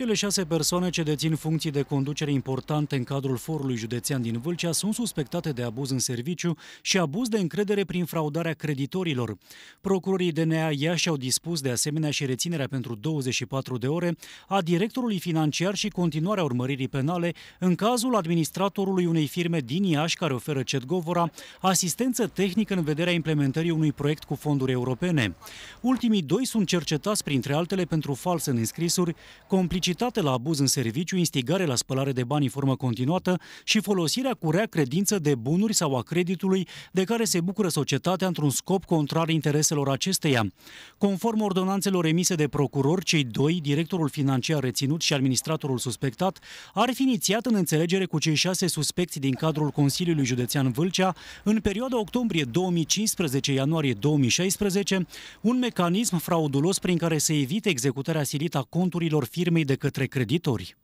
Cele șase persoane ce dețin funcții de conducere importante în cadrul forului județean din Vâlcea sunt suspectate de abuz în serviciu și abuz de încredere prin fraudarea creditorilor. Procurorii DNA Iași au dispus de asemenea și reținerea pentru 24 de ore a directorului financiar și continuarea urmăririi penale în cazul administratorului unei firme din Iași care oferă Cetgovora asistență tehnică în vederea implementării unui proiect cu fonduri europene. Ultimii doi sunt cercetați printre altele pentru false în înscrisuri, complicit publicitate la abuz în serviciu, instigare la spălare de bani în formă continuată și folosirea cu rea credință de bunuri sau a creditului de care se bucură societatea într-un scop contrar intereselor acesteia. Conform ordonanțelor emise de procuror, cei doi, directorul financiar reținut și administratorul suspectat, ar fi inițiat în înțelegere cu cei șase suspecți din cadrul Consiliului Județean Vâlcea în perioada octombrie 2015-ianuarie 2016 un mecanism fraudulos prin care se evite executarea silită a conturilor firmei de către creditori.